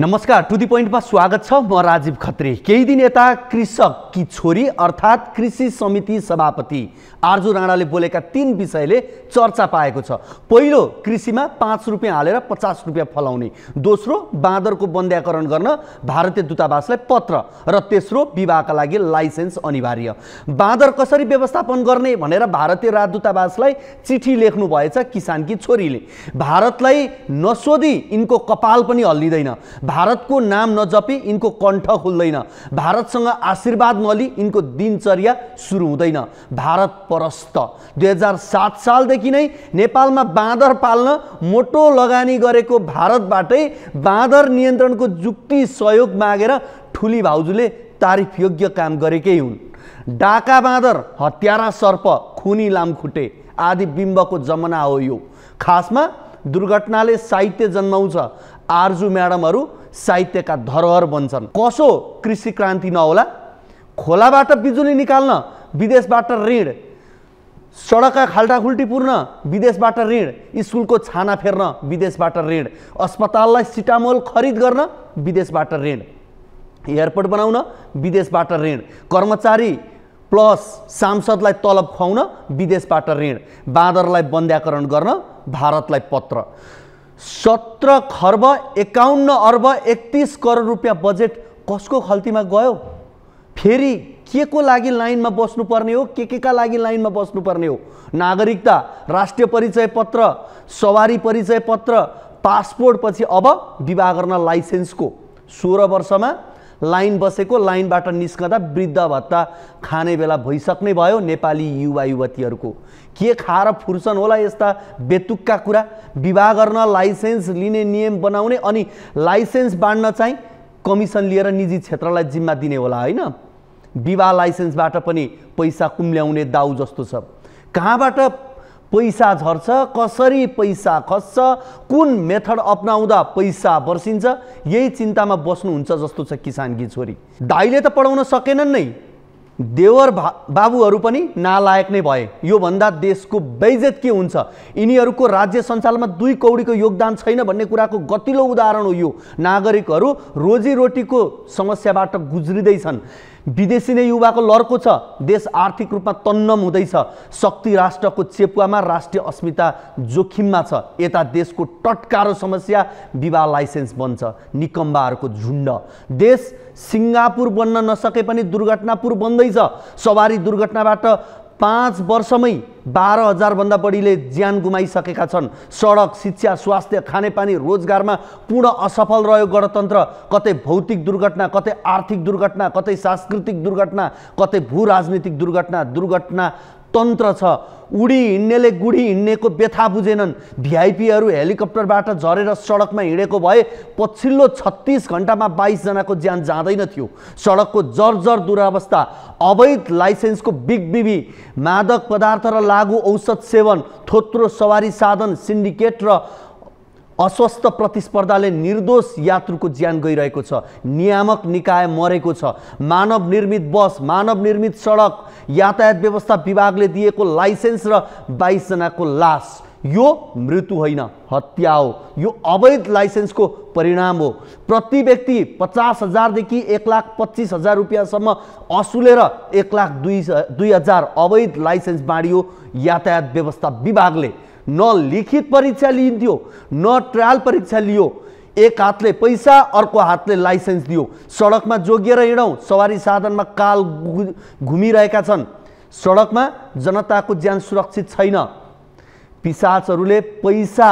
नमस्कार to the पोइन्टमा स्वागत छ म राजीव खत्री केही दिन यता कृषक कि छोरी अर्थात् कृषि समिति सभापति आर्जु राणाले बोलेका तिन विषयले चर्चा पाएको छ पहिलो कृषिमा पाँच रुपियाँ हालेर पचास रुपियाँ फलाउने दोस्रो बाँदरको बन्द्याकरण गर्न भारतीय दूतावासलाई पत्र र तेस्रो विवाहका लागि लाइसेन्स अनिवार्य बाँदर कसरी व्यवस्थापन गर्ने भनेर भारतीय राजदूतावासलाई चिठी लेख्नु भएछ किसानकी छोरीले भारतलाई नसोधी यिनको कपाल पनि हल्लिँदैन भारतको नाम नजपी यिनको कण्ठ खुल्दैन भारतसँग आशीर्वाद नलि यिनको दिनचर्या सुरु हुँदैन भारत परस्त दुई हजार सात सालदेखि नै नेपालमा बाँदर पाल्न मोटो लगानी गरेको भारतबाटै बाँदर नियन्त्रणको जुक्ति सहयोग मागेर ठुली भाउजूले तारिफयोग्य काम गरेकै हुन् डाका बाँदर हत्यारा सर्प खुनी लामखुट्टे आदि बिम्बको जमना हो यो खासमा दुर्घटनाले साहित्य जन्माउँछ आर्जु म्याडमहरू साहित्यका धरोहर बन्छन् कसो कृषि क्रान्ति नहोला खोलाबाट बिजुली निकाल्न विदेशबाट ऋण सडकका खाल्टाखुल्टी पूर्ण विदेशबाट ऋण स्कुलको छाना फेर्न विदेशबाट ऋण अस्पताललाई सिटामोल खरिद गर्न विदेशबाट ऋण एयरपोर्ट बनाउन विदेशबाट ऋण कर्मचारी प्लस सांसदलाई तलब खुवाउन विदेशबाट ऋण बाँदरलाई बन्द्याकरण गर्न भारतलाई पत्र सत्र खर्ब एकाउन्न अर्ब एकतिस करोड रुपियाँ बजेट कसको खल्तीमा गयो फेरि के को लागि लाइनमा बस्नुपर्ने हो के के का लागि लाइनमा बस्नुपर्ने हो नागरिकता राष्ट्रिय परिचय पत्र सवारी परिचय पत्र पासपोर्ट पछि अब विवाह गर्न लाइसेन्सको सोह्र वर्षमा लाइन बसेको लाइनबाट निस्कँदा वृद्ध भत्ता खाने बेला भइसक्ने भयो नेपाली युवा युवतीहरूको के खाएर फुर्सन होला यस्ता बेतुकका कुरा विवाह गर्न लाइसेन्स लिने नियम बनाउने अनि लाइसेन्स बाँड्न चाहिँ कमिसन लिएर निजी क्षेत्रलाई जिम्मा दिने होला होइन विवाह लाइसेन्सबाट पनि पैसा कुम्ल्याउने दाउ जस्तो छ कहाँबाट पैसा झर्छ कसरी पैसा खस्छ कुन मेथड अप्नाउँदा पैसा बर्सिन्छ यही चिन्तामा बस्नुहुन्छ जस्तो छ किसानकी छोरी दाइले त पढाउन सकेनन् नै देवर भा बाबुहरू पनि नालायक नै भए योभन्दा देशको बेजेत के हुन्छ यिनीहरूको राज्य सञ्चालनमा दुई कौडीको योगदान छैन भन्ने कुराको गतिलो उदाहरण हो यो नागरिकहरू रोजीरोटीको समस्याबाट गुज्रिँदैछन् विदेशी नै युवाको लर्को छ देश आर्थिक रूपमा तन्नम हुँदैछ शक्ति राष्ट्रको चेपुवामा राष्ट्रिय अस्मिता जोखिममा छ यता देशको टटकारो समस्या विवाह लाइसेन्स बन्छ निकम्बाहरूको झुन्ड देश सिङ्गापुर बन्न नसके पनि दुर्घटनापुर बन्दैछ सवारी दुर्घटनाबाट पाँच वर्षमै बाह्र हजारभन्दा बढीले ज्यान गुमाइसकेका छन् सडक शिक्षा स्वास्थ्य खानेपानी रोजगारमा पूर्ण असफल रह्यो गणतन्त्र कतै भौतिक दुर्घटना कतै आर्थिक दुर्घटना कतै सांस्कृतिक दुर्घटना कतै भू राजनीतिक दुर्घटना दुर्घटना तन्त्र छ उडी हिँड्नेले गुडी हिँड्नेको व्यथा बुझेनन् भिआइपीहरू हेलिकप्टरबाट झरेर सडकमा हिँडेको भए पछिल्लो छत्तिस घन्टामा बाइसजनाको ज्यान जाँदैन थियो सडकको जर्जर दुरावस्था अवैध लाइसेन्सको बिगबिबी मादक पदार्थ र लागु औषध सेवन थोत्रो सवारी साधन सिन्डिकेट र अस्वस्थ प्रतिस्पर्धाले निर्दोष यात्रुको ज्यान गइरहेको छ नियामक निकाय मरेको छ मानव निर्मित बस मानव निर्मित सडक यातायात व्यवस्था विभागले दिएको लाइसेन्स र बाइसजनाको लास यो मृत्यु होइन हत्या हो यो अवैध लाइसेन्सको परिणाम हो प्रति व्यक्ति पचास हजारदेखि एक लाख पच्चिस हजार रुपियाँसम्म असुलेर एक लाख दुई दुई हजार अवैध लाइसेन्स बाँडियो यातायात व्यवस्था विभागले न लिखित परीक्षा लिइन्थ्यो न ट्रायल परीक्षा लियो एक हातले पैसा अर्को हातले लाइसेन्स दियो सडकमा जोगिएर हिँडौँ सवारी साधनमा काल घुमिरहेका छन् सडकमा जनताको ज्यान सुरक्षित छैन पिसाचहरूले पैसा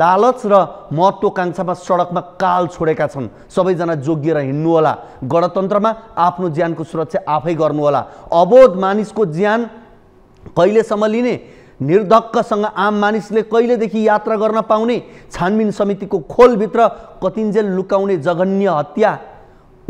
लालच र महत्त्वकाङ्क्षामा सडकमा काल छोडेका छन् सबैजना जोगिएर होला गणतन्त्रमा आफ्नो ज्यानको सुरक्षा आफै गर्नु होला अबोध मानिसको ज्यान कहिलेसम्म लिने निर्धक्कसँग आम मानिसले कहिलेदेखि यात्रा गर्न पाउने छानबिन समितिको खोलभित्र कतिन्जेल लुकाउने जघन्य हत्या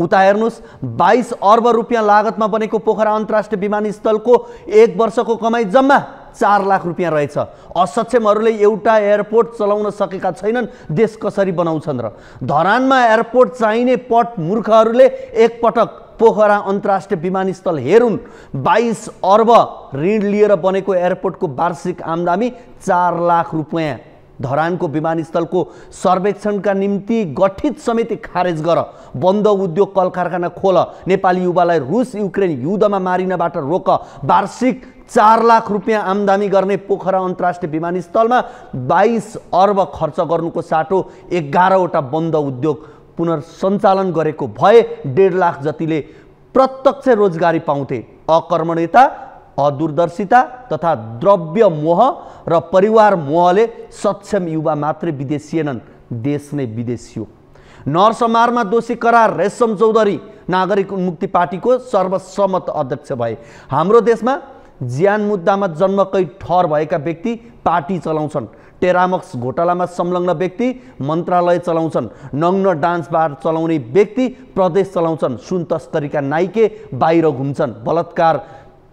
उता हेर्नुहोस् बाइस अर्ब रुपियाँ लागतमा बनेको पोखरा अन्तर्राष्ट्रिय विमानस्थलको एक वर्षको कमाई जम्मा चार लाख रुपियाँ रहेछ असक्षमहरूले एउटा एयरपोर्ट चलाउन सकेका छैनन् देश कसरी बनाउँछन् र धरानमा एयरपोर्ट चाहिने पट मूर्खहरूले एकपटक पोखरा अन्तर्राष्ट्रिय विमानस्थल हेरुन् बाइस अर्ब ऋण लिएर बनेको एयरपोर्टको वार्षिक आमदामी चार लाख रुपियाँ धरानको विमानस्थलको सर्वेक्षणका निम्ति गठित समिति खारेज गर बन्द उद्योग कल कारखाना खोल नेपाली युवालाई रुस युक्रेन युद्धमा मारिनबाट रोक वार्षिक चार लाख रुपियाँ आम्दानी गर्ने पोखरा अन्तर्राष्ट्रिय विमानस्थलमा बाइस अर्ब खर्च गर्नुको साटो एघारवटा बन्द उद्योग पुनर्सञ्चालन गरेको भए डेढ लाख जतिले प्रत्यक्ष रोजगारी पाउँथे अकर्मण्यता अदूरदर्शिता तथा द्रव्य मोह र परिवार मोहले सक्षम युवा मात्रै विदेशिएनन् देश नै विदेशियो नरसमारमा दोषी करार रेशम चौधरी नागरिक उन्मुक्ति पार्टीको सर्वसम्मत अध्यक्ष भए हाम्रो देशमा ज्यान मुद्दामा जन्मकै ठहर भएका व्यक्ति पार्टी चलाउँछन् टेरामक्स घोटालामा संलग्न व्यक्ति मन्त्रालय चलाउँछन् नग्न डान्स बार चलाउने व्यक्ति प्रदेश चलाउँछन् सुन तस्करीका नाइके बाहिर घुम्छन् बलात्कार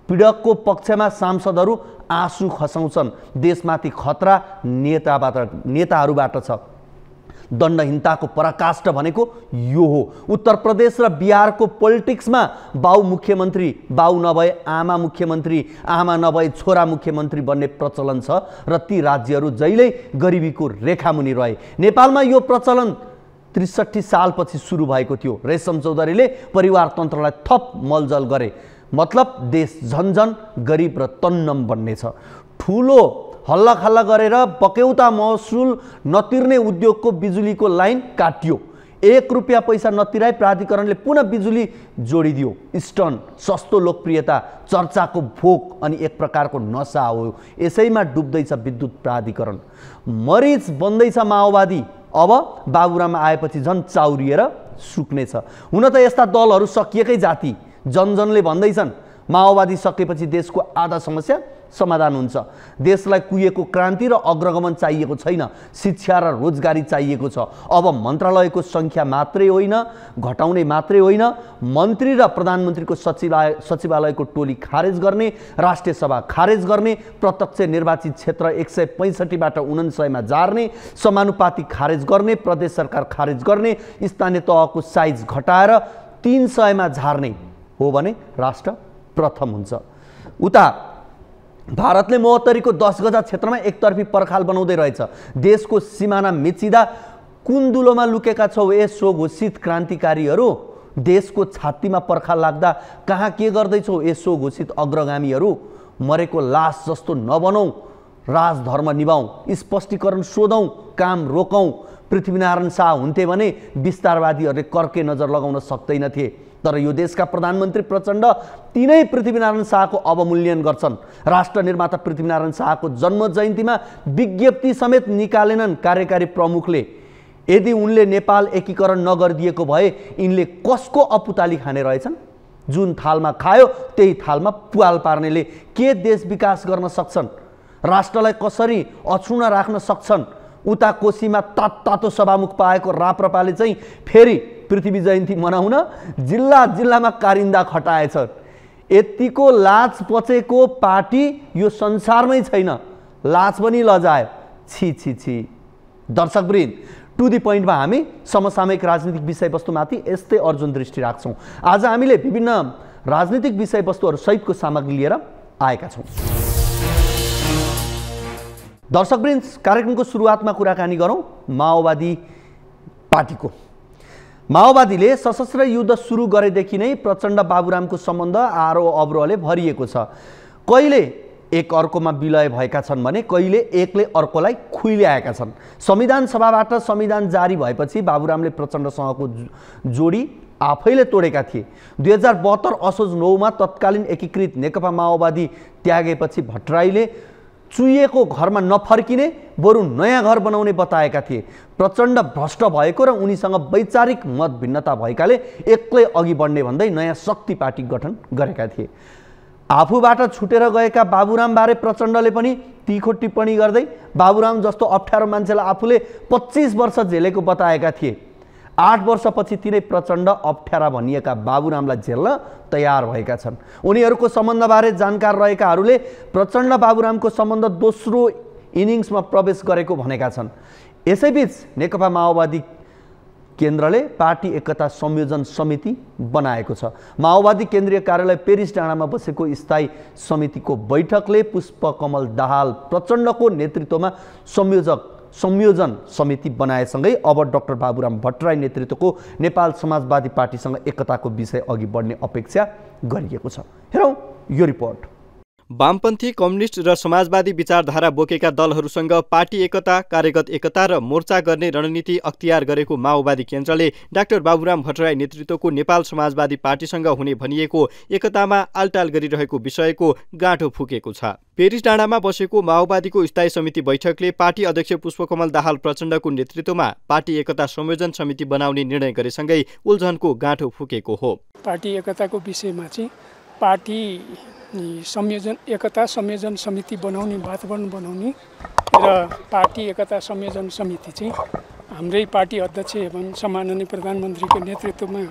पीडकको पक्षमा सांसदहरू आँसु खसाउँछन् देशमाथि खतरा नेताबाट नेताहरूबाट छ दण्डहीनताको पराकाष्ठ भनेको यो हो उत्तर प्रदेश र बिहारको पोलिटिक्समा बाउ मुख्यमन्त्री बाउ नभए आमा मुख्यमन्त्री आमा नभए छोरा मुख्यमन्त्री बन्ने प्रचलन छ र ती राज्यहरू जहिल्यै गरिबीको रेखामुनि रहे नेपालमा यो प्रचलन त्रिसठी सालपछि सुरु भएको थियो रेशम चौधरीले परिवारतन्त्रलाई थप मलजल गरे मतलब देश झन्झन गरिब र तन्नम बन्नेछ ठुलो हल्लाखल्ला गरेर पकेउता महसुल नतिर्ने उद्योगको बिजुलीको लाइन काटियो एक रुपियाँ पैसा नतिराई प्राधिकरणले पुनः बिजुली जोडिदियो स्टन सस्तो लोकप्रियता चर्चाको भोक अनि एक प्रकारको नसा हो यसैमा डुब्दैछ विद्युत प्राधिकरण मरिच बन्दैछ माओवादी अब बाबुरामा आएपछि झन् चाउरिएर सुक्नेछ हुन त यस्ता दलहरू सकिएकै जाति जनजनले भन्दैछन् माओवादी सकेपछि देशको आधा समस्या समाधान हुन्छ देशलाई कुहिएको क्रान्ति र अग्रगमन चाहिएको छैन शिक्षा र रोजगारी चाहिएको छ अब मन्त्रालयको सङ्ख्या मात्रै होइन घटाउने मात्रै होइन मन्त्री र प्रधानमन्त्रीको सचिवालय सचिवालयको टोली खारेज गर्ने राष्ट्रिय सभा खारेज गर्ने प्रत्यक्ष निर्वाचित क्षेत्र एक सय पैँसठीबाट सयमा जार्ने समानुपाति खारेज गर्ने प्रदेश सरकार खारेज गर्ने स्थानीय तहको साइज घटाएर तिन सयमा झार्ने हो भने राष्ट्र प्रथम हुन्छ उता भारतले महोत्तरीको दस गजा क्षेत्रमा एकतर्फी पर्खाल बनाउँदै रहेछ देशको सिमाना मिचिँदा दुलोमा लुकेका छौ ए घोषित क्रान्तिकारीहरू देशको छातीमा पर्खाल लाग्दा कहाँ के गर्दैछौ ए घोषित अग्रगामीहरू मरेको लास जस्तो नबनौँ राजधर्म निभाऊ स्पष्टीकरण सोधौँ काम रोकौँ पृथ्वीनारायण शाह हुन्थे भने विस्तारवादीहरूले कर्के नजर लगाउन सक्दैनथे तर यो देशका प्रधानमन्त्री प्रचण्ड तिनै पृथ्वीनारायण शाहको अवमूल्यन गर्छन् राष्ट्र निर्माता पृथ्वीनारायण शाहको जन्म जयन्तीमा विज्ञप्ति समेत निकालेनन् कार्यकारी प्रमुखले यदि उनले नेपाल एकीकरण नगरिदिएको भए यिनले कसको अपुताली खाने रहेछन् जुन थालमा खायो त्यही थालमा पुवाल पार्नेले के देश विकास गर्न सक्छन् राष्ट्रलाई कसरी अछुण राख्न सक्छन् उता कोशीमा तात तातो सभामुख पाएको राप्रपाले चाहिँ फेरि पृथ्वी जयन्ती मनाउन जिल्ला जिल्लामा कारिन्दा खटाएछ यत्तिको लाज पचेको पार्टी यो संसारमै छैन लाज पनि लजायो छि छि छि दर्शकवृन्द टु दि पोइन्टमा हामी समसामयिक राजनीतिक विषयवस्तुमाथि यस्तै अर्जुन दृष्टि राख्छौँ आज हामीले विभिन्न राजनीतिक विषयवस्तुहरू सहितको सामग्री लिएर आएका छौँ दर्शकवृन्द कार्यक्रमको सुरुवातमा कुराकानी गरौँ माओवादी पार्टीको माओवादीले सशस्त्र युद्ध सुरु गरेदेखि नै प्रचण्ड बाबुरामको सम्बन्ध आरो अवरोहले भरिएको छ कहिले एक अर्कोमा विलय भएका छन् भने कहिले एकले अर्कोलाई खुइल्याएका छन् संविधान सभाबाट संविधान जारी भएपछि बाबुरामले प्रचण्डसँगको जोडी आफैले तोडेका थिए दुई हजार बहत्तर असोज नौमा तत्कालीन एकीकृत नेकपा माओवादी त्यागेपछि भट्टराईले चुइएको घरमा नफर्किने बरु नयाँ घर बनाउने बताएका थिए प्रचण्ड भ्रष्ट भएको र उनीसँग वैचारिक मत भिन्नता भएकाले एक्लै अघि बढ्ने भन्दै नयाँ शक्ति पार्टी गठन गरेका थिए आफूबाट छुटेर गएका बाबुरामबारे प्रचण्डले पनि तिखो टिप्पणी गर्दै बाबुराम जस्तो अप्ठ्यारो मान्छेलाई आफूले पच्चिस वर्ष झेलेको बताएका थिए आठ वर्षपछि तिनै प्रचण्ड अप्ठ्यारा भनिएका बाबुरामलाई झेल्न तयार भएका छन् उनीहरूको सम्बन्धबारे जानकार रहेकाहरूले प्रचण्ड बाबुरामको सम्बन्ध दोस्रो इनिङ्समा प्रवेश गरेको भनेका छन् यसैबीच नेकपा माओवादी केन्द्रले पार्टी एकता संयोजन समिति बनाएको छ माओवादी केन्द्रीय कार्यालय पेरिस डाँडामा बसेको स्थायी समितिको बैठकले पुष्पकमल दाहाल प्रचण्डको नेतृत्वमा संयोजक संयोजन समिति बनाएसँगै अब डाक्टर बाबुराम भट्टराई नेतृत्वको नेपाल समाजवादी पार्टीसँग एकताको विषय अघि बढ्ने अपेक्षा गरिएको छ हेरौँ यो रिपोर्ट वामपन्थी कम्युनिस्ट र समाजवादी विचारधारा बोकेका दलहरूसँग पार्टी एकता कार्यगत एकता र मोर्चा गर्ने रणनीति अख्तियार गरेको माओवादी केन्द्रले डाक्टर बाबुराम भट्टराई नेतृत्वको नेपाल समाजवादी पार्टीसँग हुने भनिएको एकतामा आलटाल गरिरहेको विषयको गाँठो फुकेको छ पेरिस डाँडामा बसेको माओवादीको स्थायी समिति बैठकले पार्टी अध्यक्ष पुष्पकमल दाहाल प्रचण्डको नेतृत्वमा पार्टी एकता संयोजन समिति बनाउने निर्णय गरेसँगै उल्झनको गाँठो फुकेको हो पार्टी एकताको विषयमा चाहिँ पार्टी संयोजन एकता संयोजन समिति बनाउने वातावरण बनाउने र पार्टी एकता संयोजन समिति चाहिँ हाम्रै पार्टी अध्यक्ष एवं सम्माननीय प्रधानमन्त्रीको नेतृत्वमा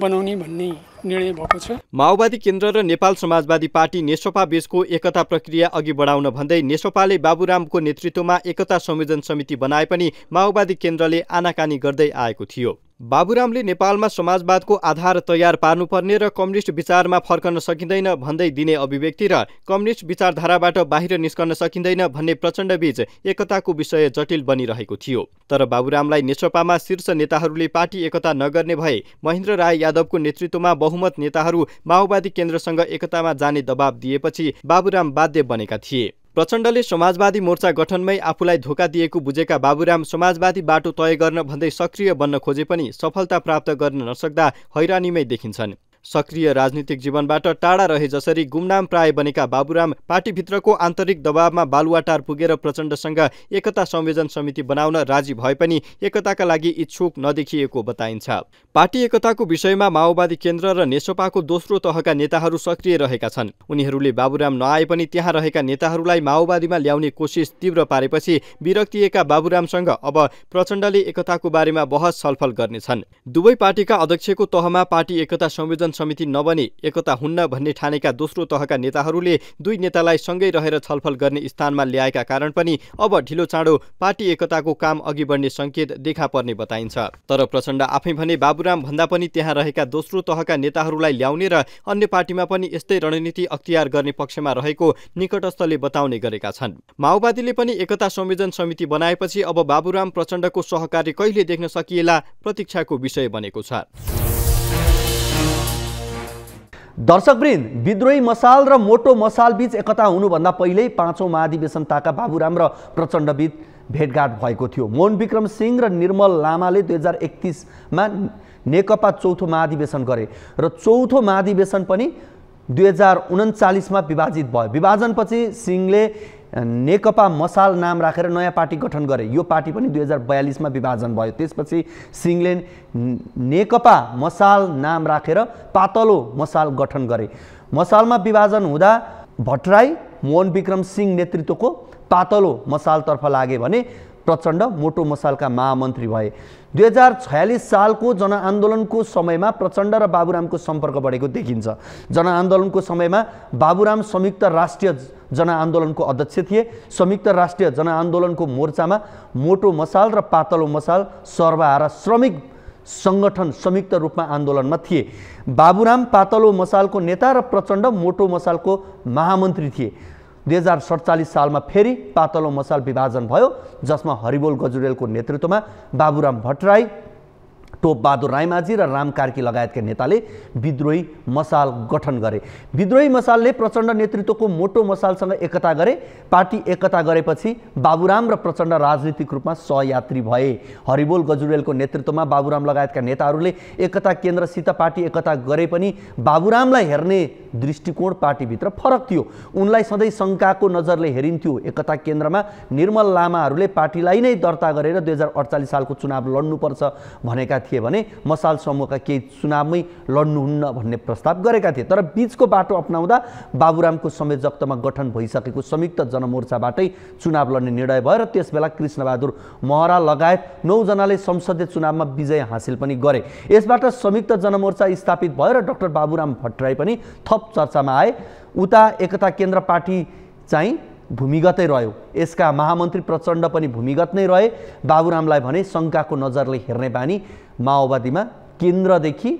बनाउने भन्ने निर्णय भएको छ माओवादी केन्द्र र नेपाल समाजवादी पार्टी नेसोपा बीचको एकता प्रक्रिया अघि बढाउन भन्दै नेसोपाले बाबुरामको नेतृत्वमा एकता संयोजन समिति बनाए पनि माओवादी केन्द्रले आनाकानी गर्दै आएको थियो बाबुरामले नेपालमा समाजवादको आधार तयार पार्नुपर्ने र कम्युनिस्ट विचारमा फर्कन सकिँदैन भन्दै दिने अभिव्यक्ति र कम्युनिस्ट विचारधाराबाट बाहिर निस्कन सकिँदैन भन्ने प्रचण्डबीच एकताको विषय जटिल बनिरहेको थियो तर बाबुरामलाई नेसपामा शीर्ष नेताहरूले पार्टी एकता नगर्ने भए महेन्द्र राय यादवको नेतृत्वमा बहुमत नेताहरू माओवादी केन्द्रसँग एकतामा जाने दबाब दिएपछि बाबुराम बाध्य बनेका थिए प्रचण्डले समाजवादी मोर्चा गठनमै आफूलाई धोका दिएको बुझेका बाबुराम समाजवादी बाटो तय गर्न भन्दै सक्रिय बन्न खोजे पनि सफलता प्राप्त गर्न नसक्दा हैरानीमै देखिन्छन् सक्रिय राजनीतिक जीवनबाट टाढा रहे जसरी गुमनाम प्राय बनेका बाबुराम पार्टीभित्रको आन्तरिक दबावमा बालुवाटार पुगेर प्रचण्डसँग एकता संयोजन समिति बनाउन राजी भए पनि एकताका लागि इच्छुक नदेखिएको बताइन्छ पार्टी एकताको विषयमा माओवादी केन्द्र र नेसोपाको दोस्रो तहका नेताहरू सक्रिय रहेका छन् उनीहरूले बाबुराम नआए पनि त्यहाँ रहेका नेताहरूलाई माओवादीमा ल्याउने कोसिस तीव्र पारेपछि विरक्तिएका बाबुरामसँग अब प्रचण्डले एकताको बारेमा बहस छलफल गर्नेछन् दुवै पार्टीका अध्यक्षको तहमा पार्टी एकता संयोजन निर्वाचन समिति नबने एकता हुन्न भन्ने ठानेका दोस्रो तहका नेताहरूले दुई नेतालाई सँगै रहेर छलफल गर्ने स्थानमा ल्याएका कारण पनि अब ढिलो चाँडो पार्टी एकताको काम अघि बढ्ने सङ्केत देखा पर्ने बताइन्छ तर प्रचण्ड आफै भने बाबुराम भन्दा पनि त्यहाँ रहेका दोस्रो तहका नेताहरूलाई ल्याउने र अन्य पार्टीमा पनि यस्तै रणनीति अख्तियार गर्ने पक्षमा रहेको निकटस्थले बताउने गरेका छन् माओवादीले पनि एकता संयोजन समिति बनाएपछि अब बाबुराम प्रचण्डको सहकार्य कहिले देख्न सकिएला प्रतीक्षाको विषय बनेको छ दर्शकवृन्द विद्रोही मसाल र मोटो मसाल बीच एकता हुनुभन्दा पहिल्यै पाँचौँ महाधिवेशनताका बाबुराम र बीच भेटघाट भएको थियो मोहन विक्रम सिंह र निर्मल लामाले दुई हजार एकतिसमा नेकपा चौथो महाधिवेशन गरे र चौथो महाधिवेशन पनि दुई हजार उन्चालिसमा विभाजित भयो विभाजनपछि सिंहले नेकपा मसाल नाम राखेर नयाँ पार्टी गठन गरे यो पार्टी पनि दुई हजार बयालिसमा विभाजन भयो त्यसपछि सिंहले नेकपा मसाल नाम राखेर पातलो मसाल गठन गरे मसालमा विभाजन हुँदा भट्टराई मोहन विक्रम सिंह नेतृत्वको पातलो मसालतर्फ लागे भने प्रचण्ड मोटो मसालका महामन्त्री भए दुई हजार छयालिस सालको जनआन्दोलनको समयमा प्रचण्ड र बाबुरामको सम्पर्क बढेको देखिन्छ जनआन्दोलनको समयमा बाबुराम संयुक्त राष्ट्रिय जनआन्दोलनको अध्यक्ष थिए संयुक्त राष्ट्रिय जनआन्दोलनको मोर्चामा मोटो मसाल र पातलो मसाल सर्वहारा श्रमिक सङ्गठन संयुक्त रूपमा आन्दोलनमा थिए बाबुराम पातलो मसालको नेता र प्रचण्ड मोटो मसालको महामन्त्री थिए दुई हजार सडचालिस सालमा फेरि पातलो मसाल विभाजन भयो जसमा हरिबोल गजुरेलको नेतृत्वमा बाबुराम भट्टराई टोपबहादुर राईमाझी र राम कार्की लगायतका नेताले विद्रोही मसाल गठन गरे विद्रोही मसालले प्रचण्ड नेतृत्वको मोटो मसालसँग एकता गरे पार्टी एकता गरेपछि बाबुराम र प्रचण्ड राजनीतिक रूपमा सहयात्री भए हरिबोल गजुरेलको नेतृत्वमा बाबुराम लगायतका नेताहरूले एकता केन्द्रसित पार्टी एकता गरे पनि बाबुरामलाई हेर्ने दृष्टिकोण पार्टीभित्र फरक थियो उनलाई सधैँ शङ्काको नजरले हेरिन्थ्यो एकता केन्द्रमा निर्मल लामाहरूले पार्टीलाई नै दर्ता गरेर दुई हजार अडचालिस सालको चुनाव लड्नुपर्छ भनेका थिए थिए भने मसाल समूहका केही चुनावमै लड्नुहुन्न भन्ने प्रस्ताव गरेका थिए तर बिचको बाटो अप्नाउँदा बाबुरामको संयोजकतामा गठन भइसकेको संयुक्त जनमोर्चाबाटै चुनाव लड्ने निर्णय भयो र त्यसबेला कृष्णबहादुर महरा लगायत नौजनाले संसदीय चुनावमा विजय हासिल पनि गरे यसबाट संयुक्त जनमोर्चा स्थापित भयो र डाक्टर बाबुराम भट्टराई पनि थप चर्चामा आए उता एकता केन्द्र पार्टी चाहिँ भूमिगतै रह्यो यसका महामन्त्री प्रचण्ड पनि भूमिगत नै रहे बाबुरामलाई भने शङ्काको नजरले हेर्ने बानी माओवादीमा केन्द्रदेखि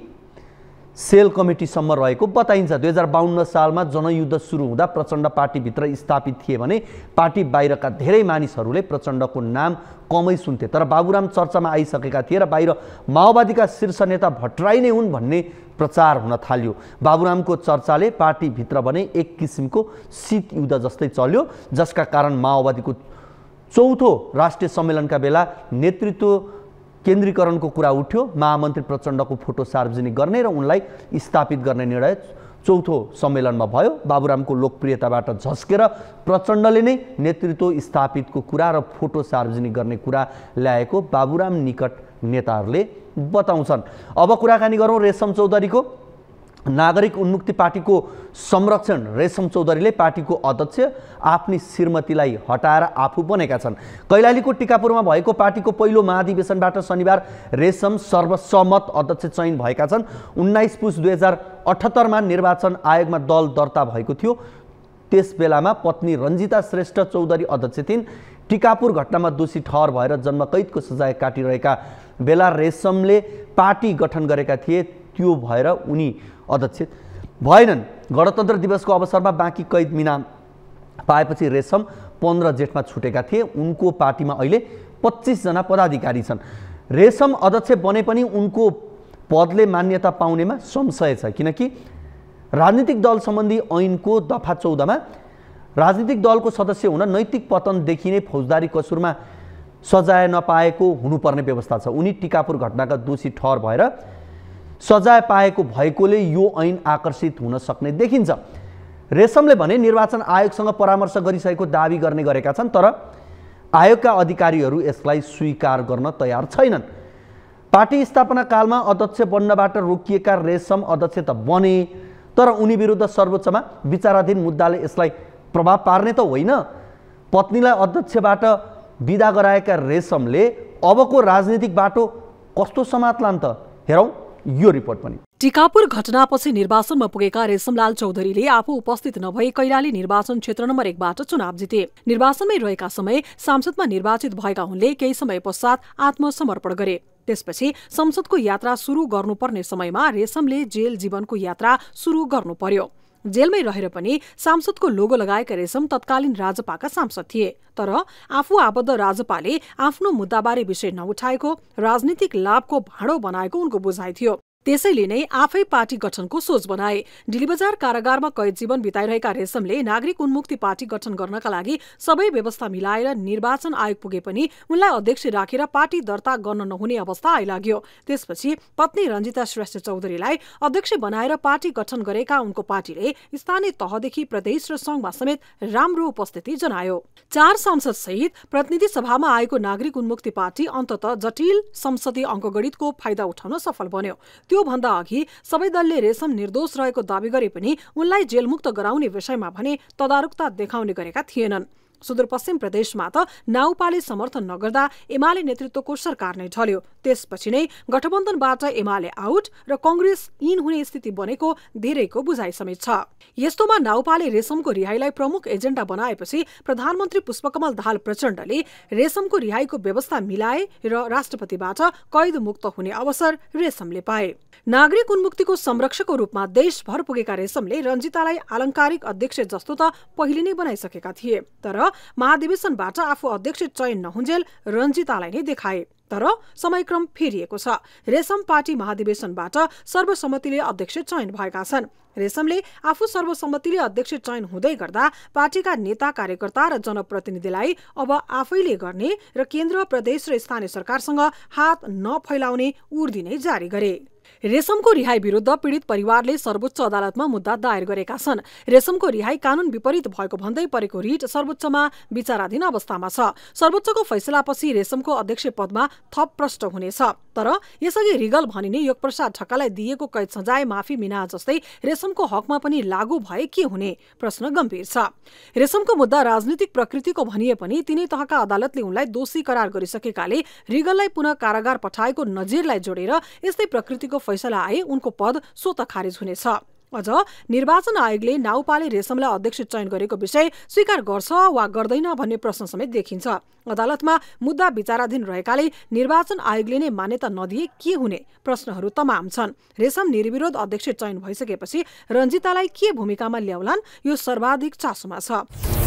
सेल कमिटीसम्म रहेको बताइन्छ दुई हजार बाहन्न सालमा जनयुद्ध सुरु हुँदा प्रचण्ड पार्टीभित्र स्थापित थिए भने पार्टी बाहिरका धेरै मानिसहरूले प्रचण्डको नाम कमै सुन्थे तर बाबुराम चर्चामा आइसकेका थिए र बाहिर माओवादीका शीर्ष नेता भट्टराई नै हुन् भन्ने प्रचार हुन थाल्यो बाबुरामको चर्चाले पार्टीभित्र भने एक किसिमको शीत युद्ध जस्तै चल्यो जसका कारण माओवादीको चौथो राष्ट्रिय सम्मेलनका बेला नेतृत्व केन्द्रीकरणको कुरा उठ्यो महामन्त्री प्रचण्डको फोटो सार्वजनिक गर्ने र उनलाई स्थापित गर्ने निर्णय चौथो सम्मेलनमा भयो बाबुरामको लोकप्रियताबाट झस्केर प्रचण्डले नै नेतृत्व स्थापितको कुरा र फोटो सार्वजनिक गर्ने कुरा ल्याएको बाबुराम निकट नेताहरूले बताउँछन् अब कुराकानी गरौँ रेशम चौधरीको नागरिक उन्मुक्ति पार्टीको संरक्षण रेशम चौधरीले पार्टीको अध्यक्ष आफ्नी श्रीमतीलाई हटाएर आफू बनेका छन् कैलालीको टिकापुरमा भएको पार्टीको पहिलो महाधिवेशनबाट शनिबार रेशम सर्वसम्मत अध्यक्ष चयन भएका छन् उन्नाइस पुस दुई हजार अठहत्तरमा निर्वाचन आयोगमा दल दर्ता भएको थियो त्यस बेलामा पत्नी रञ्जिता श्रेष्ठ चौधरी अध्यक्ष थिइन् टिकापुर घटनामा दोषी ठहर भएर जन्मकैदको सजाय काटिरहेका बेला रेशमले पार्टी गठन गरेका थिए त्यो भएर उनी अध्यक्ष भएनन् गणतन्त्र दिवसको अवसरमा बाँकी कैद मिना पाएपछि रेशम पन्ध्र जेठमा छुटेका थिए उनको पार्टीमा अहिले पच्चिसजना पदाधिकारी छन् रेशम अध्यक्ष बने पनि उनको पदले मान्यता पाउनेमा संशय छ किनकि राजनीतिक दल सम्बन्धी ऐनको दफा चौधमा राजनीतिक दलको सदस्य हुन नैतिक पतन देखिने फौजदारी कसुरमा सजाय नपाएको हुनुपर्ने व्यवस्था छ उनी टिकापुर घटनाका दोषी ठहर भएर सजाय पाएको भएकोले यो ऐन आकर्षित हुन सक्ने देखिन्छ रेशमले भने निर्वाचन आयोगसँग परामर्श गरिसकेको दावी गर्ने गरेका छन् तर आयोगका अधिकारीहरू यसलाई स्वीकार गर्न तयार छैनन् पार्टी स्थापना कालमा अध्यक्ष बन्नबाट रोकिएका रेशम अध्यक्ष त बने तर उनी विरुद्ध सर्वोच्चमा विचाराधीन मुद्दाले यसलाई प्रभाव पार्ने त होइन पत्नीलाई अध्यक्षबाट विदा गराएका रेशमले अबको राजनीतिक बाटो कस्तो समात्लान्त त हेरौँ यो रिपोर्ट पनि टिकापुर घटनापछि निर्वाचनमा पुगेका रेशमलाल चौधरीले आफू उपस्थित नभई कैलाली निर्वाचन क्षेत्र नम्बर एकबाट चुनाव जिते निर्वाचनमै रहेका समय सांसदमा निर्वाचित भएका उनले केही समय पश्चात आत्मसमर्पण गरे त्यसपछि संसदको यात्रा सुरु गर्नुपर्ने समयमा रेशमले जेल जीवनको यात्रा सुरु गर्नु पर्यो जेलमै रहेर पनि सांसदको लोगो लगाएका रेशम तत्कालीन राजपाका सांसद थिए तर आफू आबद्ध राजपाले आफ्नो मुद्दाबारे विषय नउठाएको राजनीतिक लाभको भाँडो बनाएको उनको बुझाइ थियो त्यसैले नै आफै पार्टी गठनको सोच बनाए डिलीबजार कारागारमा कैद जीवन बिताइरहेका रेशमले नागरिक उन्मुक्ति पार्टी गठन गर्नका लागि सबै व्यवस्था मिलाएर निर्वाचन आयोग पुगे पनि उनलाई अध्यक्ष राखेर पार्टी दर्ता गर्न नहुने अवस्था आइलाग्यो त्यसपछि पत्नी रञ्जिता श्रेष्ठ चौधरीलाई अध्यक्ष बनाएर पार्टी गठन गरेका उनको पार्टीले स्थानीय तहदेखि प्रदेश र संघमा समेत राम्रो उपस्थिति जनायो चार सांसद सहित प्रतिनिधि सभामा आएको नागरिक उन्मुक्ति पार्टी अन्तत जटिल संसदीय अङ्कगणितको फाइदा उठाउन सफल बन्यो त्योभन्दा अघि सबै दलले रेशम निर्दोष रहेको दावी गरे पनि उनलाई जेलमुक्त गराउने विषयमा भने तदारुकता देखाउने गरेका थिएनन् सुदूरपश्चिम प्रदेशमा त नाउपाले समर्थन नगर्दा एमाले नेतृत्वको सरकार नै ढल्यो त्यसपछि नै गठबन्धनबाट एमाले आउट र कङ्ग्रेस इन हुने स्थिति बनेको धेरैको बुझाइ समेत छ यस्तोमा नाउपाले रेशमको रिहाईलाई प्रमुख एजेन्डा बनाएपछि प्रधानमन्त्री पुष्पकमल दाहाल प्रचण्डले रेशमको रिहाईको व्यवस्था मिलाए र राष्ट्रपतिबाट कैद मुक्त हुने अवसर रेशमले पाए नागरिक उन्मुक्तिको संरक्षकको रूपमा देशभर पुगेका रेशमले रञ्जितालाई आलङ्कारिक अध्यक्ष जस्तो त पहिले नै बनाइसकेका थिए तर महाधिवेशनबाट आफू अध्यक्ष चयन नहुन्जेल रञ्जितालाई नै देखाए तर समयक्रम फेरिएको छ रेशम पार्टी महाधिवेशनबाट सर्वसम्मतिले अध्यक्ष चयन भएका छन् रेशमले आफू सर्वसम्मतिले अध्यक्ष चयन हुँदै गर्दा पार्टीका नेता कार्यकर्ता र जनप्रतिनिधिलाई अब आफैले गर्ने र केन्द्र प्रदेश र स्थानीय सरकारसँग हात नफैलाउने उर्दी नै जारी गरे रेशमको रिहाई विरुद्ध पीडित परिवारले सर्वोच्च अदालतमा मुद्दा दायर गरेका छन् रेशमको रिहाई कानुन विपरीत भएको भन्दै परेको रिट सर्वोच्चमा विचाराधीन अवस्थामा छ सर्वोच्चको फैसलापछि रेशमको अध्यक्ष पदमा थप प्रष्ट हुनेछ तर यसअघि रिगल भनिने योगप्रसाद ढकालाई दिएको कैद सजाय माफी मिना जस्तै रेशमको हकमा पनि लागू भए के हुने प्रश्न गम्भीर छ रेशमको मुद्दा राजनीतिक प्रकृतिको भनिए पनि तिनै तहका अदालतले उनलाई दोषी करार गरिसकेकाले रिगललाई पुनः कारागार पठाएको नजिरलाई जोडेर यस्तै प्रकृतिको फैसला आए उनको पद स्वत खारेज हुनेछ अझ निर्वाचन आयोगले नाउपाले रेशमलाई अध्यक्ष चयन गरेको विषय स्वीकार गर्छ वा गर्दैन भन्ने प्रश्न समेत देखिन्छ अदालतमा मुद्दा विचाराधीन रहेकाले निर्वाचन आयोगले नै मान्यता नदिए के हुने प्रश्नहरू तमाम छन् रेशम निर्विरोध अध्यक्ष चयन भइसकेपछि रञ्जितालाई के भूमिकामा ल्याउलान् यो सर्वाधिक चासोमा छ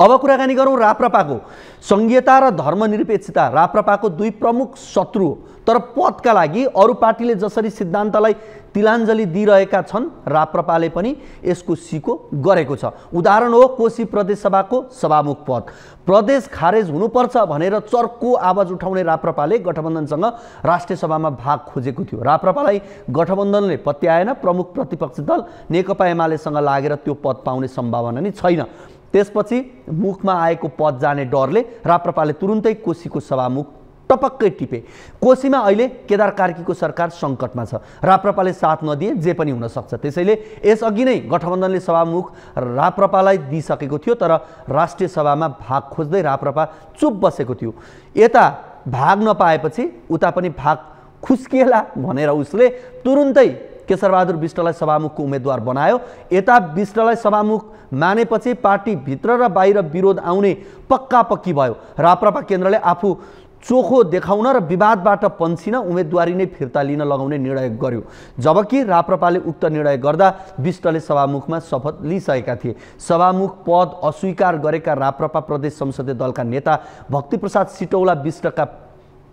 अब कुराकानी गरौँ राप्रपाको सङ्घीयता र धर्मनिरपेक्षता राप्रपाको दुई प्रमुख शत्रु हो तर पदका लागि अरू पार्टीले जसरी सिद्धान्तलाई तिलाञ्जली दिइरहेका छन् राप्रपाले पनि यसको सिको गरेको छ उदाहरण हो कोशी प्रदेशसभाको सभामुख पद प्रदेश खारेज हुनुपर्छ भनेर चर्को आवाज उठाउने राप्रपाले गठबन्धनसँग राष्ट्रिय सभामा भाग खोजेको थियो राप्रपालाई गठबन्धनले पत्याएन प्रमुख प्रतिपक्षी दल नेकपा एमालेसँग लागेर त्यो पद पाउने सम्भावना नै छैन त्यसपछि मुखमा आएको पद जाने डरले राप्रपाले तुरुन्तै कोशीको सभामुख टपक्कै टिपे कोशीमा अहिले केदार कार्कीको सरकार सङ्कटमा छ राप्रपाले साथ नदिए जे पनि हुनसक्छ त्यसैले यसअघि नै गठबन्धनले सभामुख राप्रपालाई दिइसकेको थियो तर राष्ट्रिय सभामा भाग खोज्दै राप्रपा चुप बसेको थियो यता भाग नपाएपछि उता पनि भाग खुस्किएला भनेर उसले तुरुन्तै केशरबहादुर विष्टलाई सभामुखको उम्मेद्वार बनायो यता विष्टलाई सभामुख मानेपछि पार्टीभित्र र बाहिर विरोध आउने पक्का पक्की भयो राप्रपा केन्द्रले आफू चोखो देखाउन र विवादबाट पन्सिन उम्मेदवारी नै फिर्ता लिन लगाउने निर्णय गर्यो जबकि राप्रपाले उक्त निर्णय गर्दा विष्टले सभामुखमा शपथ लिइसकेका थिए सभामुख पद अस्वीकार गरेका राप्रपा प्रदेश संसदीय दलका नेता भक्तिप्रसाद सिटौला विष्टका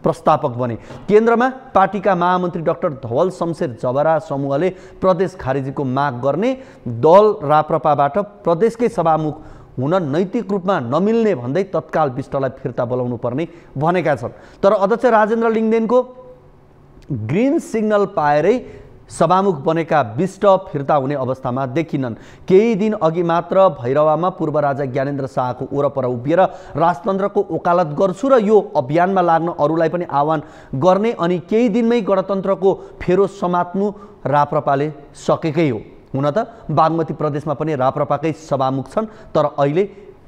प्रस्तावक बने केन्द्रमा पार्टीका महामन्त्री डाक्टर धवल शमशेर जबरा समूहले प्रदेश खारेजीको माग गर्ने दल राप्रपाबाट प्रदेशकै सभामुख हुन नैतिक रूपमा नमिल्ने भन्दै तत्काल विष्टलाई फिर्ता बोलाउनु पर्ने भनेका छन् तर अध्यक्ष राजेन्द्र लिङ्गदेनको ग्रिन सिग्नल पाएरै सभामुख बनेका विष्ट फिर्ता हुने अवस्थामा देखिनन् केही दिन अघि मात्र भैरवामा पूर्व राजा ज्ञानेन्द्र शाहको ओरपर उभिएर राजतन्त्रको ओकालत गर्छु र यो अभियानमा लाग्न अरूलाई पनि आह्वान गर्ने अनि केही दिनमै गणतन्त्रको फेरो समात्नु राप्रपाले सकेकै हो हुन त बागमती प्रदेशमा पनि राप्रपाकै सभामुख छन् तर अहिले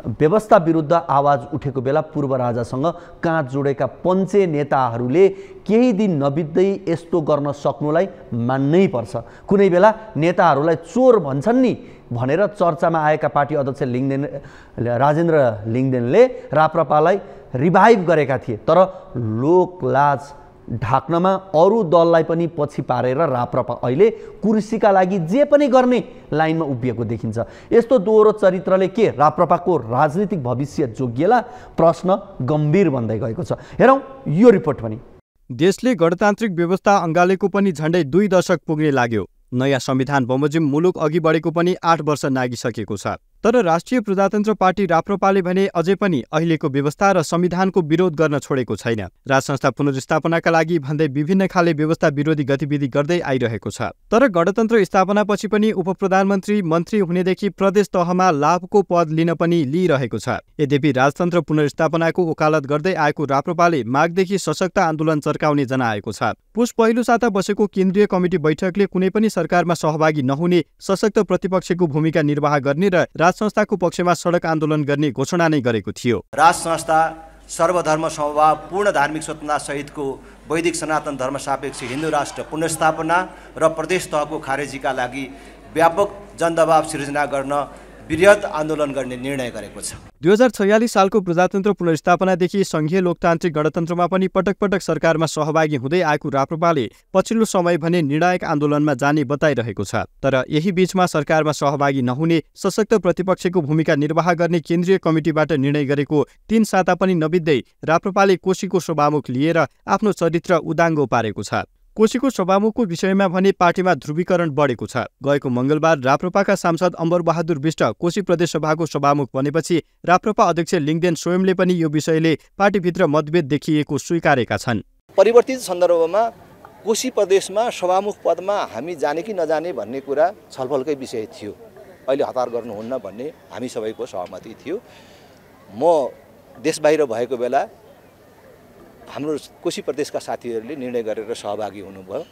व्यवस्था विरुद्ध आवाज उठेको बेला पूर्व राजासँग काँध जोडेका पञ्चे नेताहरूले केही दिन नबित्दै यस्तो गर्न सक्नुलाई मान्नै पर्छ कुनै बेला नेताहरूलाई चोर भन्छन् नि भनेर चर्चामा आएका पार्टी अध्यक्ष लिङ्गदेन राजेन्द्र लिङ्गदेनले राप्रपालाई रिभाइभ गरेका थिए तर लोकलाज ढाक्नमा अरू दललाई पनि पछि पारेर राप्रपा अहिले कुर्सीका लागि जे पनि गर्ने लाइनमा उभिएको देखिन्छ यस्तो दोहोरो चरित्रले के राप्रपाको राजनीतिक भविष्य जोगिएला प्रश्न गम्भीर भन्दै गएको छ हेरौँ यो रिपोर्ट पनि देशले गणतान्त्रिक व्यवस्था अँगालेको पनि झन्डै दुई दशक पुग्ने लाग्यो नयाँ संविधान बमोजिम मुलुक अघि बढेको पनि आठ वर्ष नागिसकेको छ तर राष्ट्रिय प्रजातन्त्र पार्टी राप्रपाले भने अझै पनि अहिलेको व्यवस्था र संविधानको विरोध गर्न छोडेको छैन राज संस्था पुनर्स्थापनाका लागि भन्दै विभिन्न खाले व्यवस्था विरोधी गतिविधि गर्दै आइरहेको छ तर गणतन्त्र स्थापनापछि पनि उप प्रधानमन्त्री मन्त्री हुनेदेखि प्रदेश तहमा लाभको पद लिन पनि लिइरहेको छ यद्यपि राजतन्त्र पुनर्स्थापनाको वकालत गर्दै आएको राप्रपाले माघदेखि सशक्त आन्दोलन चर्काउने जनाएको छ पुष पहिलो साता बसेको केन्द्रीय कमिटी बैठकले कुनै पनि सरकारमा सहभागी नहुने सशक्त प्रतिपक्षको भूमिका निर्वाह गर्ने र राज संस्थाको पक्षमा सडक आन्दोलन गर्ने घोषणा नै गरेको थियो राज संस्था सर्वधर्म समभाव पूर्ण धार्मिक स्वतन्त्रता सहितको वैदिक सनातन धर्म सापेक्ष हिन्दू राष्ट्र पुनर्स्थापना र प्रदेश तहको खारेजीका लागि व्यापक जनदबाव सिर्जना गर्न वृहत आन्दोलन गर्ने निर्णय गरेको छ दुई हजार छयालिस सालको प्रजातन्त्र पुनर्स्थापनादेखि सङ्घीय लोकतान्त्रिक गणतन्त्रमा पनि पटक पटक सरकारमा सहभागी हुँदै आएको राप्रपाले पछिल्लो समय भने निर्णायक आन्दोलनमा जाने बताइरहेको छ तर यही बीचमा सरकारमा सहभागी नहुने सशक्त प्रतिपक्षको भूमिका निर्वाह गर्ने केन्द्रीय कमिटीबाट निर्णय गरेको तीन साता पनि नबित्दै राप्रपाले कोशीको शोभामुख लिएर आफ्नो चरित्र उदाङ्गो पारेको छ कोशीको सभामुखको विषयमा भने पार्टीमा ध्रुवीकरण बढेको छ गएको मंगलबार राप्रपाका सांसद अम्बर बहादुर विष्ट कोशी प्रदेशसभाको सभामुख बनेपछि राप्रपा अध्यक्ष लिङदेन स्वयंले पनि यो विषयले पार्टीभित्र मतभेद देखिएको स्वीकारेका छन् परिवर्तित सन्दर्भमा कोशी प्रदेशमा सभामुख पदमा हामी जाने कि नजाने भन्ने कुरा छलफलकै विषय थियो अहिले हतार गर्नुहुन्न भन्ने हामी सबैको सहमति थियो म देश बाहिर भएको बेला हाम्रो कोशी प्रदेशका साथीहरूले निर्णय गरेर सहभागी हुनुभयो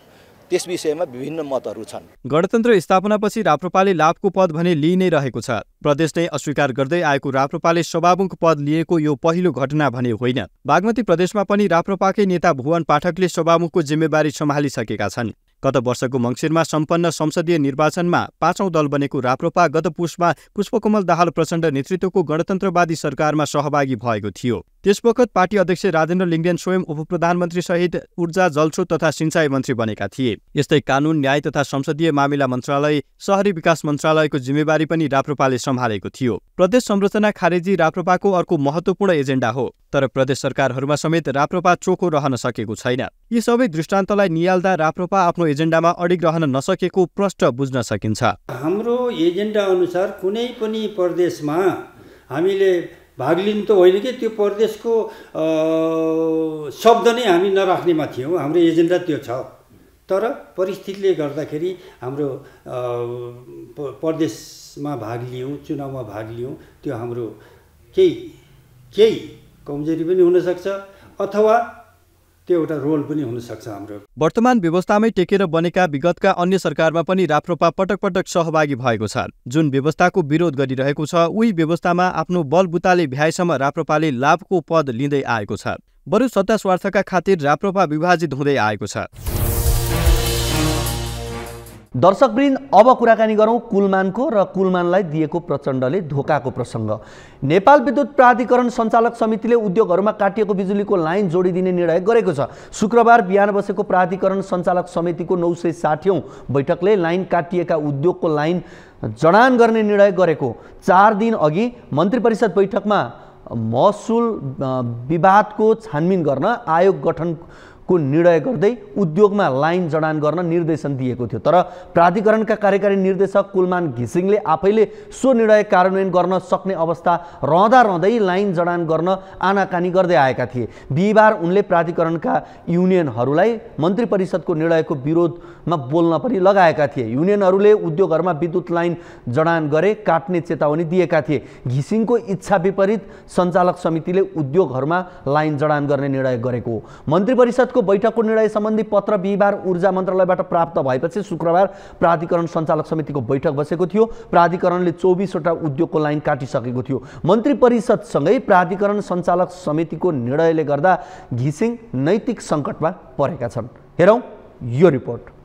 त्यस विषयमा विभिन्न मतहरू छन् गणतन्त्र स्थापनापछि राप्रपाले लाभको पद भने लिइ नै रहेको छ प्रदेश नै अस्वीकार गर्दै आएको राप्रपाले सभामुख पद लिएको यो पहिलो घटना भने होइन बागमती प्रदेशमा पनि राप्रपाकै नेता भुवन पाठकले सभामुखको जिम्मेवारी सम्हालिसकेका छन् गत वर्षको मङ्सिरमा सम्पन्न संसदीय निर्वाचनमा पाँचौं दल बनेको राप्रपा गत पुसमा पुष्पकमल दाहाल प्रचण्ड नेतृत्वको गणतन्त्रवादी सरकारमा सहभागी भएको थियो त्यसवखत पार्टी अध्यक्ष राजेन्द्र लिङ्गेन स्वयं उप सहित ऊर्जा जलस्रोत तथा सिंचाइ मन्त्री बनेका थिए यस्तै कानुन न्याय तथा संसदीय मामिला मन्त्रालय सहरी विकास मन्त्रालयको जिम्मेवारी पनि राप्रपाले सम्हालेको थियो प्रदेश संरचना खारेजी राप्रपाको अर्को महत्त्वपूर्ण एजेन्डा हो तर प्रदेश सरकारहरूमा समेत राप्रपा चोखो रहन सकेको छैन यी सबै दृष्टान्तलाई निहाल्दा राप्रपा आफ्नो एजेन्डामा अडिग रहन नसकेको प्रष्ट बुझ्न सकिन्छ हाम्रो एजेन्डा अनुसार कुनै पनि प्रदेशमा हामीले भाग लिनु त होइन कि त्यो प्रदेशको शब्द नै हामी नराख्नेमा थियौँ हाम्रो एजेन्डा त्यो छ तर परिस्थितिले गर्दाखेरि हाम्रो प्रदेशमा भाग लियौँ चुनावमा भाग लियौँ त्यो हाम्रो केही केही कमजोरी पनि हुनसक्छ अथवा त्यो एउटा रोल पनि हुनसक्छ हाम्रो वर्तमान व्यवस्थामै टेकेर बनेका विगतका अन्य सरकारमा पनि राप्रपा पटक पटक सहभागी भएको छ जुन व्यवस्थाको विरोध गरिरहेको छ उही व्यवस्थामा आफ्नो बलबुताले भ्याएसम्म राप्रपाले लाभको पद लिँदै आएको छ बरु सत्ता स्वार्थका खातिर राप्रपा विभाजित हुँदै आएको छ दर्शकवृन्द अब कुराकानी गरौँ कुलमानको र कुलमानलाई दिएको प्रचण्डले धोकाको प्रसङ्ग नेपाल विद्युत प्राधिकरण सञ्चालक समितिले उद्योगहरूमा काटिएको बिजुलीको लाइन जोडिदिने निर्णय गरेको छ शुक्रबार बिहान बसेको प्राधिकरण सञ्चालक समितिको नौ सय साठीौँ बैठकले लाइन काटिएका उद्योगको लाइन जडान गर्ने निर्णय गरेको चार दिन अघि मन्त्री परिषद बैठकमा महसुल विवादको छानबिन गर्न आयोग गठन को निर्णय गर्दै उद्योगमा लाइन जडान गर्न निर्देशन दिएको थियो तर प्राधिकरणका कार्यकारी निर्देशक कुलमान घिसिङले आफैले सो निर्णय कार्यान्वयन गर्न सक्ने अवस्था रहँदा रहँदै लाइन जडान गर्न आनाकानी गर्दै आएका थिए बिहिबार उनले प्राधिकरणका युनियनहरूलाई मन्त्री परिषदको निर्णयको विरोधमा बोल्न पनि लगाएका थिए युनियनहरूले उद्योगहरूमा विद्युत लाइन जडान गरे काट्ने चेतावनी दिएका थिए घिसिङको इच्छा विपरीत सञ्चालक समितिले उद्योगहरूमा लाइन जडान गर्ने निर्णय गरेको मन्त्री परिषदको बैठकको निर्णय सम्बन्धी पत्र बिहिबार ऊर्जा मन्त्रालयबाट प्राप्त भएपछि शुक्रबार प्राधिकरण सञ्चालक समितिको बैठक बसेको थियो प्राधिकरणले चौबिसवटा उद्योगको लाइन काटिसकेको थियो मन्त्री परिषदसँगै प्राधिकरण सञ्चालक समितिको निर्णयले गर्दा घिसिङ नैतिक सङ्कटमा परेका छन् हेरौँ यो रिपोर्ट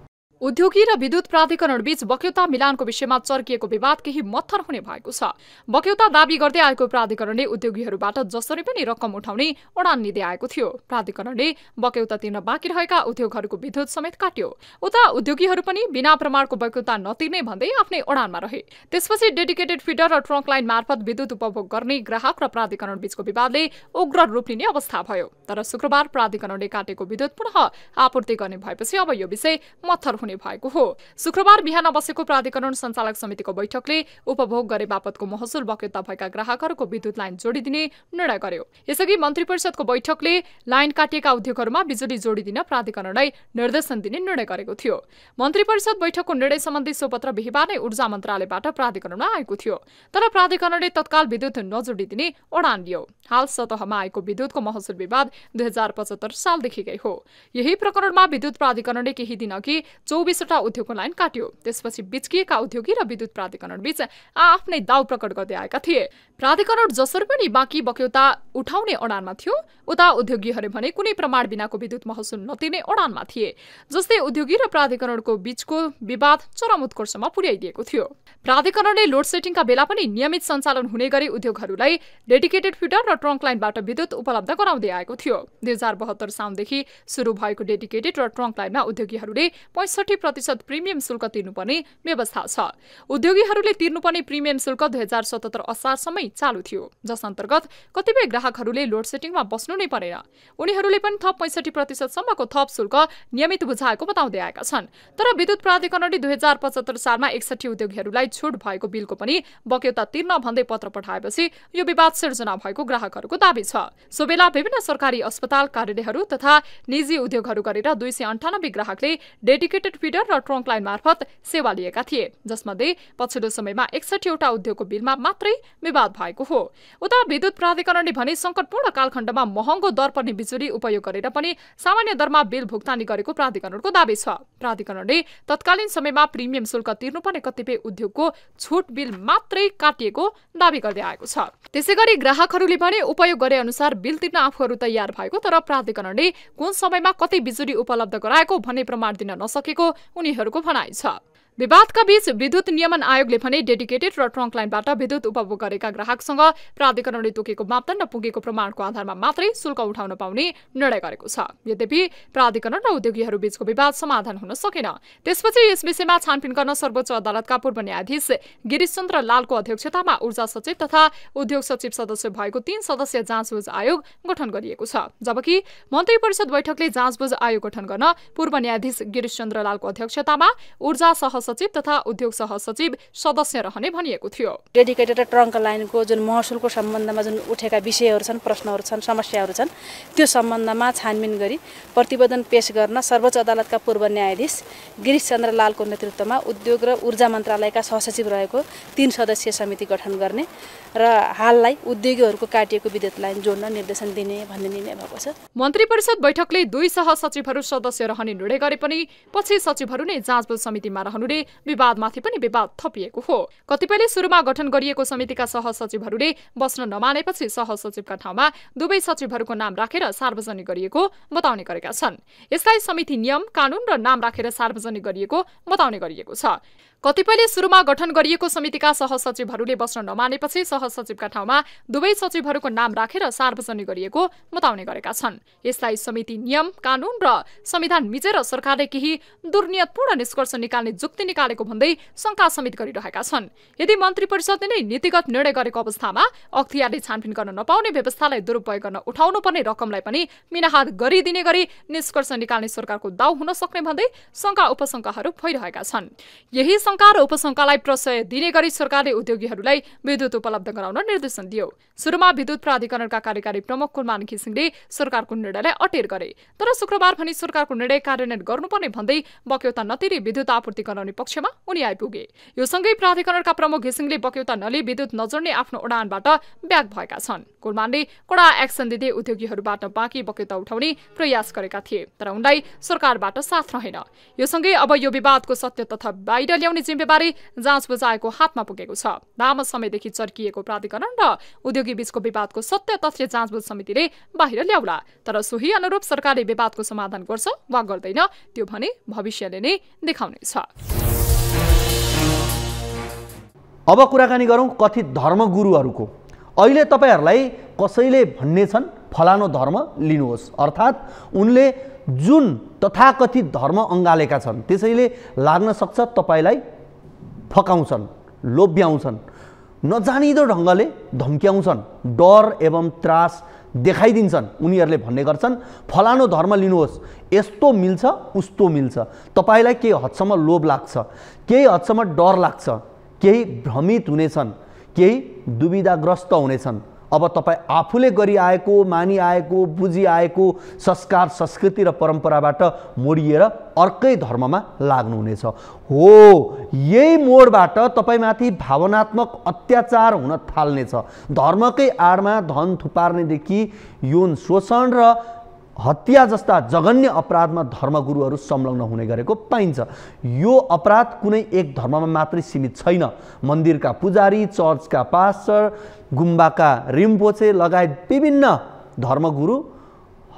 उद्योगी र विद्युत प्राधिकरण बीच बक्यौता मिलानको विषयमा चर्किएको विवाद केही मत्थर हुने भएको छ बक्यौता दावी गर्दै आएको प्राधिकरणले उद्योगीहरूबाट जसरी पनि रकम उठाउने ओडान निधि आएको थियो प्राधिकरणले बक्यौता तिर्न बाँकी रहेका उद्योगहरूको विद्युत समेत काट्यो उता उद्योगीहरू पनि बिना प्रमाणको बक्यौता नतिर्ने भन्दै आफ्नै उडानमा रहे त्यसपछि डेडिकेटेड फिडर र ट्रङ्क लाइन मार्फत विद्युत उपभोग गर्ने ग्राहक र प्राधिकरण बीचको विवादले उग्र रूप लिने अवस्था भयो तर शुक्रबार प्राधिकरणले काटेको विद्युत पुनः आपूर्ति गर्ने भएपछि अब यो विषय मत्थर हुने गर्ने भएको हो शुक्रबार बिहान बसेको प्राधिकरण सञ्चालक समितिको बैठकले उपभोग गरे बापतको महसुल बकेता भएका ग्राहकहरूको विद्युत लाइन जोडिदिने निर्णय गर्यो यसअघि मन्त्री परिषदको बैठकले लाइन काटिएका उद्योगहरूमा बिजुली जोडिदिन प्राधिकरणलाई निर्देशन दिने निर्णय गरेको थियो मन्त्री परिषद बैठकको निर्णय सम्बन्धी सोपत्र बिहिबार नै ऊर्जा मन्त्रालयबाट प्राधिकरणमा आएको थियो तर प्राधिकरणले तत्काल विद्युत नजोडिदिने ओडान लियो हाल सतहमा आएको विद्युतको महसुल विवाद दुई हजार पचहत्तर सालदेखिकै हो यही प्रकरणमा विद्युत प्राधिकरणले केही दिन अघि चौबिसवटा उद्योगको लाइन काटियो त्यसपछि बिचकिएका उद्योगी र विद्युत आ आफ्नै दाउ प्रकट गर्दै आएका थिए प्राधिकरण जसरी पनि बाँकी बक्यौता उठाउने अडानमा थियो उता उद्योगीहरू भने कुनै प्रमाण बिनाको विद्युत महसुल नतिर्ने अडानमा थिए जस्तै उद्योगी र प्राधिकरणको बीचको विवाद चरम उत्कर्षमा पुर्याइदिएको थियो प्राधिकरणले लोड सेटिङका बेला पनि नियमित सञ्चालन हुने गरी उद्योगहरूलाई डेडिकेटेड फिटर र ट्रङ्क लाइनबाट विद्युत उपलब्ध गराउँदै आएको थियो दुई हजार बहत्तर साउनदेखि सुरु भएको डेडिकेटेड र ट्रङ्क लाइनमा उद्योगीहरूले पैँसठी प्रतिशत प्रिमियम शुल्क तिर्नुपर्ने व्यवस्था छ उद्योगीहरूले तिर्नुपर्ने प्रिमियम शुल्क दुई हजार सतहत्तर असारसम्म नै चालु थियो जस अन्तर्गत कतिपय ग्राहकहरूले लोड सेटिङमा बस्नु नै परेन उनीहरूले पनि थप पैँसठी प्रतिशतसम्मको थप शुल्क नियमित बुझाएको बताउँदै आएका छन् तर विद्युत प्राधिकरणले दुई हजार पचहत्तर सालमा एकसठी उद्योगीहरूलाई छुट भएको बिलको पनि बक्यौता तिर्न भन्दै पत्र पठाएपछि यो विवाद सिर्जना भएको ग्राहकहरूको दावी छ सो बेला विभिन्न सरकारी अस्पताल कार्यालयहरू तथा निजी उद्योगहरू गरेर दुई सय अन्ठानब्बे ग्राहकले डेडिकेटेड फिडर र ट्रङ्क लाइन मार्फत सेवा लिएका थिए जसमध्ये पछिल्लो समयमा एकसठीवटा उद्योगको बिलमा मात्रै विवाद भएको हो उता विद्युत प्राधिकरणले भने सङ्कटपूर्ण कालखण्डमा महँगो दर पर्ने बिजुली उपयोग गरेर पनि सामान्य दरमा बिल भुक्तानी गरेको प्राधिकरणको दावी छ प्राधिकरणले तत्कालीन समयमा प्रिमियम शुल्क तिर्नुपर्ने कतिपय उद्योगको छुट बिल मात्रै काटिएको दावी गर्दै आएको छ त्यसै गरी ग्राहकहरूले भने उपयोग गरे अनुसार बिल तिर्न आफूहरू तयार भएको तर प्राधिकरणले कुन समयमा कति बिजुली उपलब्ध गराएको भन्ने प्रमाण दिन नसकेको उनीहरूको भनाइ छ विवादका बीच विद्युत नियमन आयोगले भने डेडिकेटेड र ट्रङ्क लाइनबाट विद्युत उपभोग गरेका ग्राहकसँग प्राधिकरणले तोकेको मापदण्ड पुगेको प्रमाणको आधारमा मात्रै शुल्क उठाउन पाउने निर्णय गरेको छ यद्यपि प्राधिकरण र उद्योगीहरू बीचको विवाद समाधान हुन सकेन त्यसपछि यस विषयमा छानबिन गर्न सर्वोच्च अदालतका पूर्व न्यायाधीश चन्द्र लालको अध्यक्षतामा ऊर्जा सचिव तथा उद्योग सचिव सदस्य भएको तीन सदस्यीय जाँचबुझ आयोग गठन गरिएको छ जबकि मन्त्री परिषद बैठकले जाँचबुझ आयोग गठन गर्न पूर्व न्यायाधीश चन्द्र लालको अध्यक्षतामा ऊर्जा सह सहसचिव तथा उद्योग सहसचिव सदस्य रहने भनिएको थियो डेडिकेटेड ट्रङ्क लाइनको जुन महसुलको सम्बन्धमा जुन उठेका विषयहरू छन् प्रश्नहरू छन् समस्याहरू छन् त्यो सम्बन्धमा छानबिन गरी प्रतिवेदन पेश गर्न सर्वोच्च अदालतका पूर्व न्यायाधीश गिरीश चन्द्र लालको नेतृत्वमा उद्योग र ऊर्जा मन्त्रालयका सहसचिव रहेको तीन सदस्यीय समिति गठन गर्ने र हाललाई उद्योगीहरूको काटिएको विद्युत लाइन जोड्न निर्देशन दिने भन्ने निर्णय भएको छ मन्त्री परिषद बैठकले दुई सहसचिवहरू सदस्य रहने निर्णय गरे पनि पछि सचिवहरू नै जाँचबुझ समितिमा रहनु समितिहरूले विवादमाथि पनि विवाद थपिएको हो कतिपयले सुरुमा गठन गरिएको समितिका सहसचिवहरूले बस्न नमानेपछि सहसचिवका ठाउँमा दुवै सचिवहरूको नाम राखेर सार्वजनिक गरिएको बताउने गरेका छन् यसलाई समिति नियम कानून र नाम राखेर सार्वजनिक गरिएको बताउने गरिएको छ कतिपयले सुरुमा गठन गरिएको समितिका सहसचिवहरूले बस्न नमानेपछि सहसचिवका ठाउँमा दुवै सचिवहरूको नाम राखेर सार्वजनिक गरिएको बताउने गरेका छन् यसलाई समिति नियम कानून र संविधान मिचेर सरकारले केही दुर्नियतपूर्ण निष्कर्ष निकाल्ने जुक्ति निकालेको भन्दै शङ्का समेत गरिरहेका छन् यदि मन्त्री परिषदले नै नीतिगत निर्णय गरेको अवस्थामा अख्तियारले छानबिन गर्न नपाउने व्यवस्थालाई दुरुपयोग गर्न उठाउनु पर्ने रकमलाई पनि मिनाहात गरिदिने गरी निष्कर्ष निकाल्ने सरकारको दाउ हुन सक्ने भन्दै शङ्का उपशङ्काहरू भइरहेका छन् यही शङ्का र उपशङ्कालाई प्रशय दिने गरी सरकारले उद्योगीहरूलाई विद्युत उपलब्ध गराउन निर्देशन दियो सुरुमा विद्युत प्राधिकरणका कार्यकारी प्रमुख कुलमान घिसिङले सरकारको निर्णयलाई अटेर गरे तर शुक्रबार भनी सरकारको निर्णय कार्यान्वयन गर्नुपर्ने भन्दै बक्यौता नतिरी विद्युत आपूर्ति गराउने पक्षमा उनी आइपुगे यो सँगै प्राधिकरणका प्रमुख घिसिङले बक्यौता नली विद्युत नजोड्ने आफ्नो उडानबाट ब्याग भएका छन् कुलमानले कडा एक्सन दिँदै उद्योगीहरूबाट बाँकी बक्यौता उठाउने प्रयास गरेका थिए तर उनलाई सरकारबाट साथ रहेन यो सँगै अब यो विवादको सत्य तथा बाहिर मिलाउने जिम्मेवारी जाँच बुझाएको हातमा पुगेको छ लामो समयदेखि चर्किएको प्राधिकरण र उद्योगी बीचको विवादको सत्य तथ्य जाँचबुझ समितिले बाहिर ल्याउला तर सोही अनुरूप सरकारले विवादको समाधान गर्छ वा गर्दैन त्यो भने भविष्यले नै देखाउनेछ अब कुराकानी गरौँ कथित धर्मगुरुहरूको अहिले तपाईँहरूलाई कसैले भन्ने छन् फलानो धर्म लिनुहोस् अर्थात् उनले जुन तथाकथित धर्म अँगालेका छन् त्यसैले लाग्न सक्छ तपाईँलाई फकाउँछन् लोभ्याउँछन् नजानिदो ढङ्गले धम्क्याउँछन् डर एवं त्रास देखाइदिन्छन् उनीहरूले भन्ने गर्छन् फलानु धर्म लिनुहोस् यस्तो मिल्छ उस्तो मिल्छ तपाईँलाई केही हदसम्म लोभ लाग्छ केही हदसम्म डर लाग्छ केही भ्रमित हुनेछन् केही दुविधाग्रस्त हुनेछन् अब तपाईँ आफूले गरिआएको मानिआएको बुझिआएको संस्कार संस्कृति र परम्पराबाट मोडिएर अर्कै धर्ममा लाग्नुहुनेछ हो यही मोडबाट तपाईँमाथि भावनात्मक अत्याचार हुन थाल्नेछ धर्मकै आडमा धन थुपार्नेदेखि यौन शोषण र हत्या जस्ता जघन्य अपराधमा धर्मगुरुहरू संलग्न हुने गरेको पाइन्छ यो अपराध कुनै एक धर्ममा मात्रै सीमित छैन मन्दिरका पुजारी चर्चका पास्टर गुम्बाका रिम्पोचे लगायत विभिन्न धर्मगुरु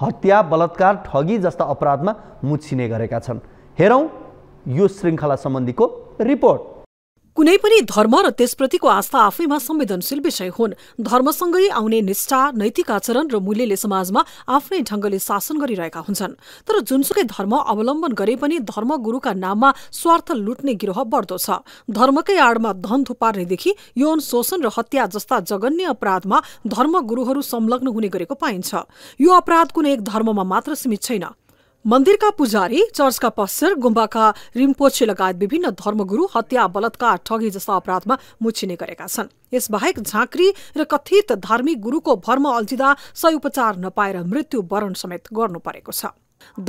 हत्या बलात्कार ठगी जस्ता अपराधमा मुछिने गरेका छन् हेरौँ यो श्रृङ्खला सम्बन्धीको रिपोर्ट कुनै पनि धर्म र त्यसप्रतिको आस्था आफैमा संवेदनशील विषय हुन् धर्मसँगै आउने निष्ठा नैतिक आचरण र मूल्यले समाजमा आफ्नै ढंगले शासन गरिरहेका हुन्छन् तर जुनसुकै धर्म अवलम्बन गरे पनि धर्मगुरूका नाममा स्वार्थ लुट्ने गिरोह बढ्दो छ धर्मकै आडमा धन थुपार्नेदेखि यौन शोषण र हत्या जस्ता जगन्य अपराधमा धर्मगुरूहरू संलग्न हुने गरेको पाइन्छ यो अपराध कुनै एक धर्ममा मात्र सीमित छैन मन्दिरका पुजारी चर्चका पस्सर गुम्बाका रिम्पोछे लगायत विभिन्न धर्मगुरू हत्या बलात्कार ठगी जस्ता अपराधमा मुछिने गरेका छन् यसबाहेक झाँक्री र कथित धार्मिक गुरुको भर्म अल्झिँदा सय उपचार नपाएर मृत्यु वरण समेत गर्नु परेको छ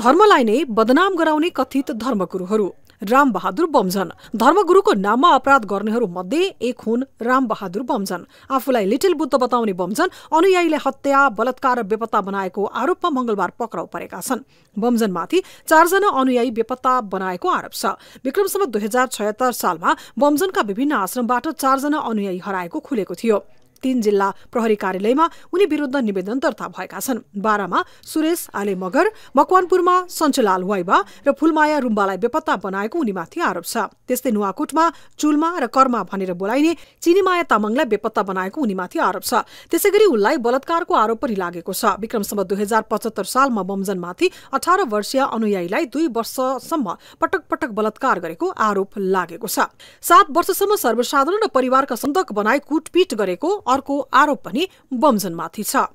धर्मलाई नै बदनाम गराउने कथित धर्मगुरूहरू रामबहादुर बम्झन धर्मगुरूको नाममा अपराध गर्नेहरू मध्ये एक हुन् रामबहादुर बम्झन आफूलाई लिटिल बुद्ध बताउने बम्झन अनुयायीले हत्या बलात्कार र बेपत्ता बनाएको आरोपमा मंगलबार पक्राउ परेका छन् बम्झनमाथि चारजना अनुयायी बेपत्ता बनाएको आरोप छ विक्रमसम्म दुई हजार छयत्तर सालमा बम्झनका विभिन्न आश्रमबाट चारजना अनुयायी हराएको खुलेको थियो तीन जिल्ला प्रहरी कार्यालयमा उनी विरुद्ध निवेदन दर्ता भएका छन् बाह्रमा सुरेश आले मगर मकवानपुरमा सञ्चलाल वाइबा र फुलमाया रुम्बालाई बेपत्ता बनाएको उनीमाथि आरोप छ त्यस्तै नुवाकोटमा चुल्मा र कर्मा भनेर बोलाइने चिनीमाया तामाङलाई बेपत्ता बनाएको उनीमाथि आरोप छ त्यसै गरी उनलाई बलात्कारको आरोप पनि लागेको छ विक्रमसम्म दुई हजार पचहत्तर सालमा बमजनमाथि अठार वर्षीय अनुयायीलाई दुई वर्षसम्म पटक पटक बलात्कार गरेको आरोप लागेको छ सात वर्षसम्म सर्वसाधारण र परिवारका सन्दक बनाई कुटपिट गरेको अर्को आरोप पनि बमजनमाथि छ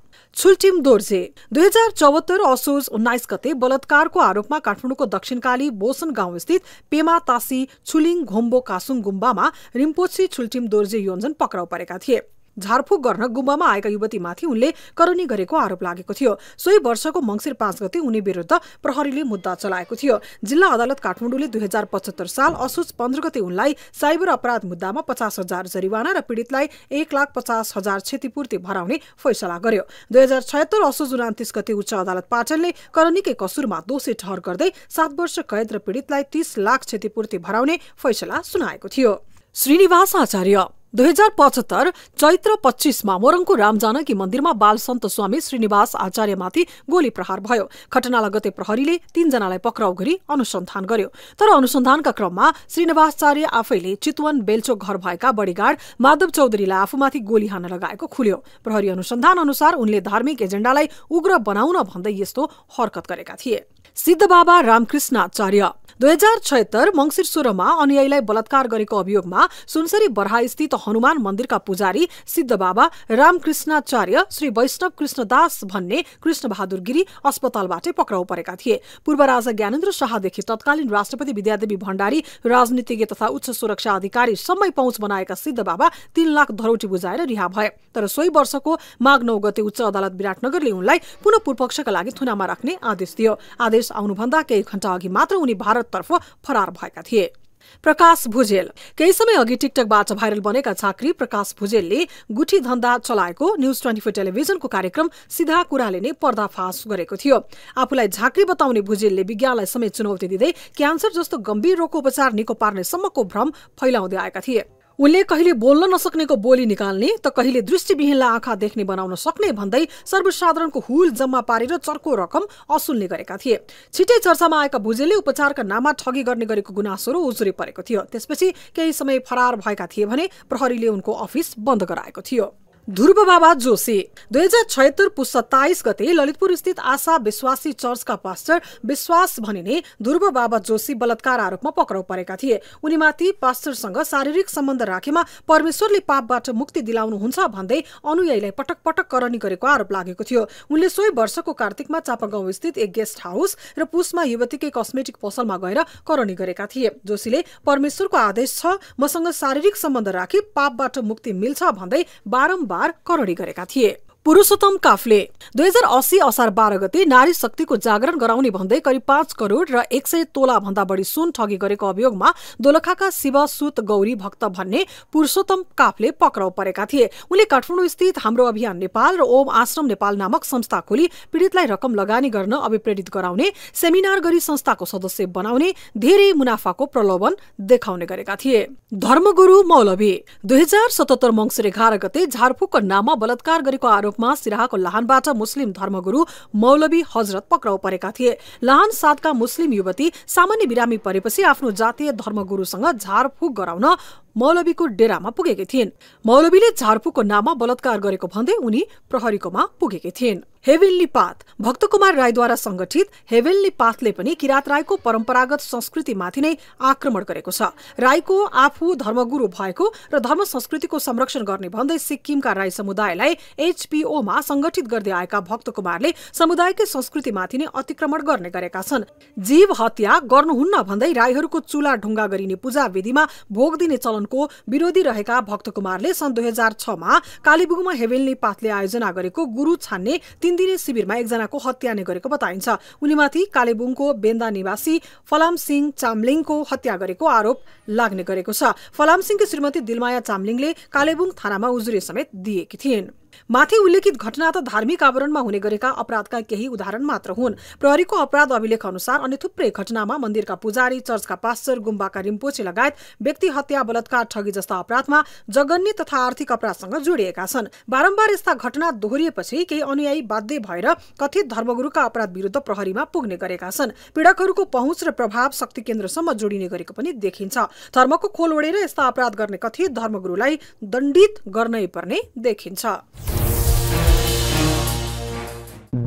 छुल्टिम दोर्जे दुई हजार चौहत्तर असोज उन्नाइस गते बलात्कारको आरोपमा काठमाडौँको दक्षिणकाली बोसन गाउँस्थित पेमा तासी छुलिङ घोम्बो कासुङ गुम्बामा रिम्पोसी छुल्टिम दोर्जे योन्जन पक्राउ परेका थिए झारफुक गर्न गुम्बामा आएका युवतीमाथि उनले करनी गरेको आरोप लागेको थियो सोही वर्षको मङ्सिर पाँच गते उनी विरुद्ध प्रहरीले मुद्दा चलाएको थियो जिल्ला अदालत काठमाडौँले दुई हजार पचहत्तर साल असोज पन्ध्र गते उनलाई साइबर अपराध मुद्दामा पचास हजार जरिवाना र पीडितलाई एक लाख पचास हजार क्षतिपूर्ति भराउने फैसला गर्यो दुई हजार छयत्तर असोज उनातिस गते उच्च अदालत पाटनले करनीकै कसुरमा दोषी ठहर गर्दै सात वर्ष कैद र पीडितलाई तीस लाख क्षतिपूर्ति भराउने फैसला सुनाएको थियो श्रीनिवास आचार्य दुई हजार पचहत्तर चैत्र पच्चिसमा मोरङको रामजानकी मन्दिरमा बाल सन्त स्वामी श्रीनिवास आचार्यमाथि गोली प्रहार भयो घटना लगते प्रहरीले तीनजनालाई पक्राउ गरी अनुसन्धान गर्यो तर अनुसन्धानका क्रममा श्रीनिवासचार्य आफैले चितवन बेलचोक घर भएका बडीगार्ड माधव चौधरीलाई आफूमाथि गोली हान लगाएको खुल्यो प्रहरी अनुसन्धान अनुसार उनले धार्मिक एजेण्डालाई उग्र बनाउन भन्दै यस्तो हरकत गरेका थिए सिद्धबाबा रामकृष्णाचार्य दुई हजार छयत्तर मङ्सिर सोह्रमा अनुयायीलाई बलात्कार गरेको अभियोगमा सुनसरी बरहास्थित हनुमान मन्दिरका पुजारी सिद्ध बाबा रामकृष्णाचार्य श्री वैष्णव कृष्णदास भन्ने कृष्ण बहादुर गिरी अस्पतालबाटै पक्राउ परेका थिए पूर्व राजा ज्ञानेन्द्र शाहदेखि तत्कालीन राष्ट्रपति विद्यादेवी भण्डारी राजनीतिज्ञ तथा उच्च सुरक्षा अधिकारी सम्मै पहुँच बनाएका सिद्ध बाबा तीन लाख धरोटी बुझाएर रिहा भए तर सोही वर्षको माघ नौ गते उच्च अदालत विराटनगरले उनलाई पुनः पूर्वपक्षका लागि थुनामा राख्ने आदेश दियो आदेश आउनुभन्दा केही घण्टा अघि मात्र उनी भारत तर्फ फरार भएका थिए प्रकाश भुजेल केही समय अघि टिकटकबाट भाइरल बनेका झाँक्री प्रकाश भुजेलले गुठी धन्दा चलाएको न्युज ट्वेन्टी फोर टेलिभिजनको कार्यक्रम सिधा कुराले नै पर्दाफास गरेको थियो आफूलाई झाँक्री बताउने भुजेलले विज्ञानलाई समेत चुनौती दिँदै क्यान्सर जस्तो गम्भीर रोगको उपचार निको पार्नेसम्मको भ्रम फैलाउँदै आएका थिए उनले कहिले बोल्न नसक्नेको बोली निकाल्ने त कहिले दृष्टिविहीनलाई आँखा देख्ने बनाउन सक्ने भन्दै सर्वसाधारणको हुल जम्मा पारेर चर्को रकम असुल्ने गरेका थिए छिटै चर्चामा आएका भुजेलले उपचारका नाममा ठगी गर्ने गरेको गुनासोहरू उजुरी परेको थियो त्यसपछि केही समय फरार भएका थिए भने प्रहरीले उनको अफिस बन्द गराएको थियो ध्रुव बाबा जोशी दुई हजार छयत्तर पुस सत्ताइस गते ललितपुर स्थित आशा विश्वासी चर्चका पास्टर विश्वास भनिने ध्रुव बाबा जोशी बलात्कार आरोपमा पक्राउ परेका थिए उनीमाथि पास्टरसँग शारीरिक सम्बन्ध राखेमा परमेश्वरले पापबाट मुक्ति दिलाउनुहुन्छ भन्दै अनुयायीलाई पटक पटक करणी गरेको आरोप लागेको थियो उनले सोही वर्षको कार्तिकमा चापागाउँ स्थित एक गेस्ट हाउस र पुसमा युवतीकै कस्मेटिक पसलमा गएर करणी गरेका थिए जोशीले परमेश्वरको आदेश छ मसँग शारीरिक सम्बन्ध राखी पापबाट मुक्ति मिल्छ भन्दै बारम्बार बार करडी गरेका थिए पुरुषोत्तम काफले दुई हजार अस्सी असार बाह्र गते नारी शक्तिको जागरण गराउने भन्दै करिब पाँच करोड़ र एक सय तोला भन्दा बढी सुन ठगी गरेको अभियोगमा दोलखाका शिव सुत गौरी भक्त भन्ने पुरुषोत्तम काफले पक्राउ परेका थिए उनले काठमाडौँ स्थित हाम्रो अभियान नेपाल र ओम आश्रम नेपाल नामक संस्था खोली पीड़ितलाई रकम लगानी गर्न अभिप्रेरित गराउने सेमिनार गरी संस्थाको सदस्य बनाउने धेरै मुनाफाको प्रलोभन देखाउने गरेका थिए धर्मगुरु मौलवी दुई हजार सतहत्तर मङ्सिर एघार गते झारफुकको नाममा बलात्कार गरेको आरोप आरोपमा सिराहाको लाहानबाट मुस्लिम धर्मगुरु मौलवी हजरत पक्राउ परेका थिए लाहान साथका मुस्लिम युवती सामान्य बिरामी परेपछि आफ्नो जातीय धर्मगुरूसँग झारफुक गराउन मौलवीको डेरामा पुगेकी थिइन् मौलवीले झारफुको नाममा बलात्कार गरेको भन्दै उनी प्रहरीकोमा पुगेकी थिइन् हेवेल्ली पात कुमार राईद्वारा संगठित हेवेल्ली पातले पनि किरात राईको परम्परागत संस्कृतिमाथि नै आक्रमण गरेको छ राईको आफू धर्मगुरु भएको र धर्म संस्कृतिको संरक्षण गर्ने भन्दै सिक्किमका राई समुदायलाई एचपीओमा संगठित गर्दै आएका भक्त कुमारले समुदायकै संस्कृतिमाथि नै अतिक्रमण गर्ने गरेका छन् जीव हत्या गर्नुहुन्न भन्दै राईहरूको चुला ढुङ्गा गरिने पूजा विधिमा भोग दिने चलन आन्दोलनको विरोधी रहेका भक्त कुमारले सन् दुई हजार छमा कालेबुङमा हेभेलनी पाथले आयोजना गरेको गुरु छान्ने तीन दिने शिविरमा एकजनाको हत्या नै गरेको बताइन्छ उनीमाथि कालेबुङको बेन्दा निवासी फलाम सिंह चामलिङको हत्या गरेको आरोप लाग्ने गरेको छ फलाम सिंहकी श्रीमती दिलमाया चामलिङले कालेबुङ थानामा उजुरी समेत दिएकी थिइन् माथि उल्लेखित घटना त धार्मिक आवरणमा हुने गरेका अपराधका केही उदाहरण मात्र हुन् प्रहरीको अपराध अभिलेख अनुसार अन्य थुप्रै घटनामा मन्दिरका पुजारी चर्चका पास्चर गुम्बाका रिम्पोछे लगायत व्यक्ति हत्या बलात्कार ठगी जस्ता अपराधमा जगन्य तथा आर्थिक अपराधसँग जोडिएका छन् बारम्बार यस्ता घटना दोहोरिएपछि केही अनुयायी बाध्य भएर कथित धर्मगुरूका अपराध विरुद्ध प्रहरीमा पुग्ने गरेका छन् पीड़कहरूको पहुँच र प्रभाव शक्ति केन्द्रसम्म जोडिने गरेको पनि देखिन्छ धर्मको खोल ओढेर यस्ता अपराध गर्ने कथित धर्मगुरुलाई दण्डित गर्नै पर्ने देखिन्छ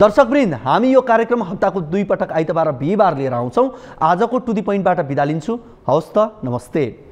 दर्शकवृन्द हामी यो कार्यक्रम हप्ताको दुई पटक आइतबार बिहिबार लिएर आउँछौँ आजको टु दि पोइन्टबाट बिदा लिन्छु हवस् त नमस्ते